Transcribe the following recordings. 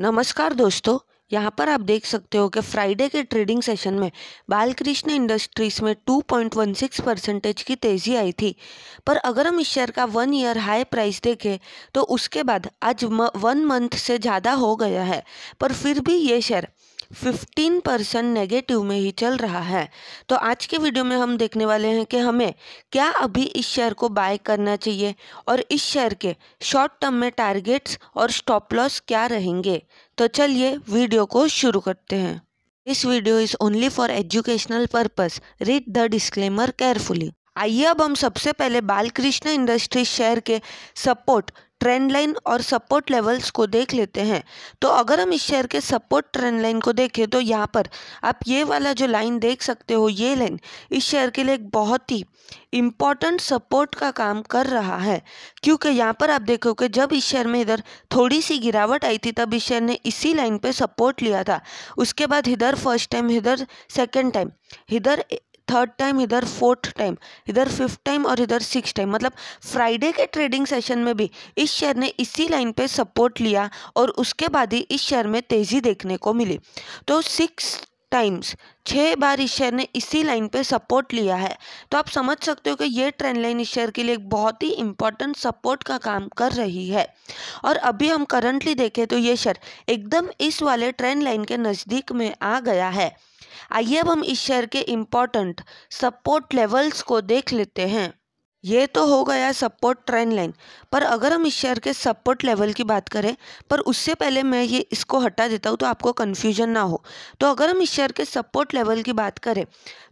नमस्कार दोस्तों यहाँ पर आप देख सकते हो कि फ्राइडे के ट्रेडिंग सेशन में बालकृष्ण इंडस्ट्रीज में 2.16 परसेंटेज की तेज़ी आई थी पर अगर हम इस शेयर का वन ईयर हाई प्राइस देखें तो उसके बाद आज वन मंथ से ज़्यादा हो गया है पर फिर भी ये शेयर 15 परसेंट नेगेटिव में ही चल रहा है तो आज के वीडियो में हम देखने वाले हैं कि हमें क्या अभी इस शेयर को बाय करना चाहिए और इस शेयर के शॉर्ट टर्म में टारगेट्स और स्टॉप लॉस क्या रहेंगे तो चलिए वीडियो को शुरू करते हैं this video is only for educational purpose read the disclaimer carefully आइए अब हम सबसे पहले बालकृष्ण इंडस्ट्रीज शेयर के सपोर्ट ट्रेंड लाइन और सपोर्ट लेवल्स को देख लेते हैं तो अगर हम इस शेयर के सपोर्ट ट्रेंड लाइन को देखें तो यहाँ पर आप ये वाला जो लाइन देख सकते हो ये लाइन इस शेयर के लिए एक बहुत ही इम्पॉर्टेंट सपोर्ट का काम कर रहा है क्योंकि यहाँ पर आप देखोगे जब इस शेयर में इधर थोड़ी सी गिरावट आई थी तब इस शेयर ने इसी लाइन पर सपोर्ट लिया था उसके बाद इधर फर्स्ट टाइम इधर सेकेंड टाइम इधर थर्ड टाइम इधर फोर्थ टाइम इधर फिफ्थ टाइम और इधर सिक्स टाइम मतलब फ्राइडे के ट्रेडिंग सेशन में भी इस शेयर ने इसी लाइन पे सपोर्ट लिया और उसके बाद ही इस शेयर में तेज़ी देखने को मिली तो सिक्स टाइम्स छः बार इस शेयर ने इसी लाइन पे सपोर्ट लिया है तो आप समझ सकते हो कि ये ट्रेंड लाइन इस शेयर के लिए एक बहुत ही इंपॉर्टेंट सपोर्ट का काम कर रही है और अभी हम करंटली देखें तो ये शेयर एकदम इस वाले ट्रेंड लाइन के नज़दीक में आ गया है आइए अब हम इस शेयर के इम्पॉर्टेंट सपोर्ट लेवल्स को देख लेते हैं ये तो हो गया सपोर्ट ट्रेंड लाइन पर अगर हम इस शेयर के सपोर्ट लेवल की बात करें पर उससे पहले मैं ये इसको हटा देता हूँ तो आपको कन्फ्यूजन ना हो तो अगर हम इस शेयर के सपोर्ट लेवल की बात करें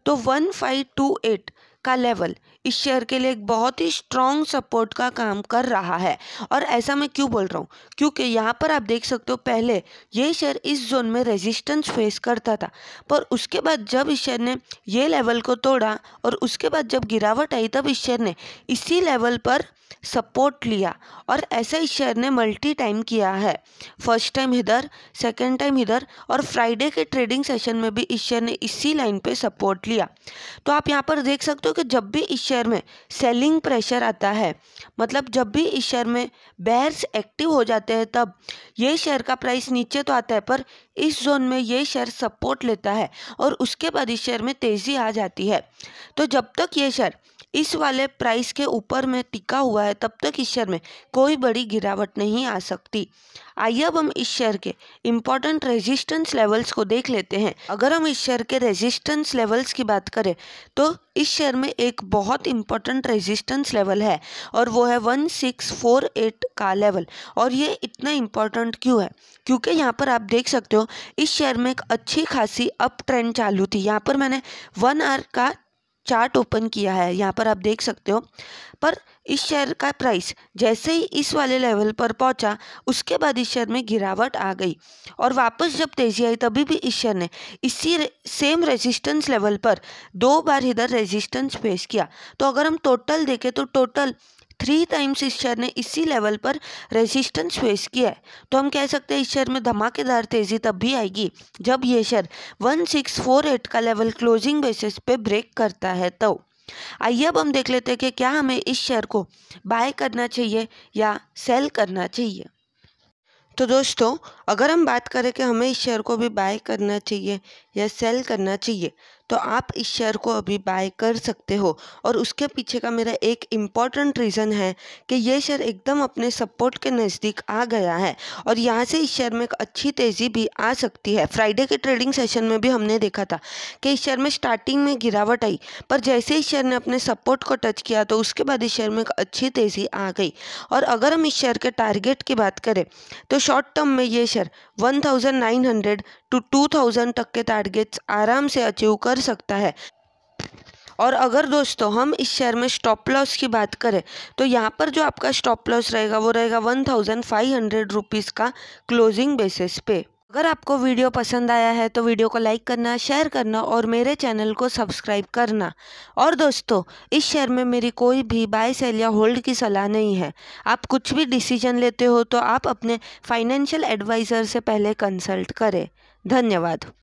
तो वन फाइव टू एट का लेवल इस शहर के लिए एक बहुत ही स्ट्रॉन्ग सपोर्ट का काम कर रहा है और ऐसा मैं क्यों बोल रहा हूँ क्योंकि यहाँ पर आप देख सकते हो पहले ये शहर इस जोन में रेजिस्टेंस फेस करता था पर उसके बाद जब इस शहर ने ये लेवल को तोड़ा और उसके बाद जब गिरावट आई तब इस शहर ने इसी लेवल पर सपोर्ट लिया और ऐसा इस शेयर ने मल्टी टाइम किया है फर्स्ट टाइम इधर सेकेंड टाइम इधर और फ्राइडे के ट्रेडिंग सेशन में भी इस शेयर ने इसी लाइन पे सपोर्ट लिया तो आप यहाँ पर देख सकते हो कि जब भी इस शेयर में सेलिंग प्रेशर आता है मतलब जब भी इस शेयर में बैर्स एक्टिव हो जाते हैं तब ये शेयर का प्राइस नीचे तो आता है पर इस जोन में ये शेयर सपोर्ट लेता है और उसके बाद इस शेयर में तेज़ी आ जाती है तो जब तक ये शेयर इस वाले प्राइस के ऊपर में टिका हुआ है तब तक इस शेयर में कोई बड़ी गिरावट नहीं आ सकती आइए अब हम इस शेयर के इम्पोर्टेंट रेजिस्टेंस लेवल्स को देख लेते हैं अगर हम इस शेयर के रेजिस्टेंस लेवल्स की बात करें तो इस शेयर में एक बहुत इंपॉर्टेंट रेजिस्टेंस लेवल है और वो है वन सिक्स फोर एट का लेवल और ये इतना इम्पॉर्टेंट क्यों है क्योंकि यहाँ पर आप देख सकते हो इस शेयर में एक अच्छी खासी अप ट्रेंड चालू थी यहाँ पर मैंने वन आर का चार्ट ओपन किया है यहाँ पर आप देख सकते हो पर इस शेयर का प्राइस जैसे ही इस वाले लेवल पर पहुंचा उसके बाद इस शेयर में गिरावट आ गई और वापस जब तेजी आई तभी भी इस शेयर ने इसी रे, सेम रेजिस्टेंस लेवल पर दो बार इधर रेजिस्टेंस फेस किया तो अगर हम टोटल देखें तो टोटल थ्री टाइम्स इस शेयर ने इसी लेवल पर रेजिस्टेंस फेस किया है तो हम कह सकते हैं इस शेयर में धमाकेदार तेज़ी तब भी आएगी जब ये शेयर एट का लेवल क्लोजिंग बेसिस पे ब्रेक करता है तो आइए अब हम देख लेते हैं कि क्या हमें इस शेयर को बाय करना चाहिए या सेल करना चाहिए तो दोस्तों अगर हम बात करें कि हमें इस शेयर को भी बाय करना चाहिए या सेल करना चाहिए तो आप इस शेयर को अभी बाय कर सकते हो और उसके पीछे का मेरा एक इम्पॉर्टेंट रीज़न है कि ये शेयर एकदम अपने सपोर्ट के नज़दीक आ गया है और यहाँ से इस शेयर में एक अच्छी तेज़ी भी आ सकती है फ्राइडे के ट्रेडिंग सेशन में भी हमने देखा था कि इस शेयर में स्टार्टिंग में गिरावट आई पर जैसे इस शेयर ने अपने सपोर्ट को टच किया तो उसके बाद इस शेयर में एक अच्छी तेज़ी आ गई और अगर हम इस शेयर के टारगेट की बात करें तो शॉर्ट टर्म में ये शेयर वन टू टू तक के टारगेट्स आराम से अचीव कर कर सकता है और अगर दोस्तों हम इस शेयर में स्टॉप लॉस की बात करें तो यहाँ पर जो आपका स्टॉप लॉस रहेगा वो रहेगा one thousand five hundred rupees का क्लोजिंग बेसिस पे अगर आपको वीडियो पसंद आया है तो वीडियो को लाइक करना शेयर करना और मेरे चैनल को सब्सक्राइब करना और दोस्तों इस शेयर में मेरी कोई भी बाय सेल या होल्ड की सलाह नहीं है आप कुछ भी डिसीजन लेते हो तो आप अपने फाइनेंशियल एडवाइज़र से पहले कंसल्ट करें धन्यवाद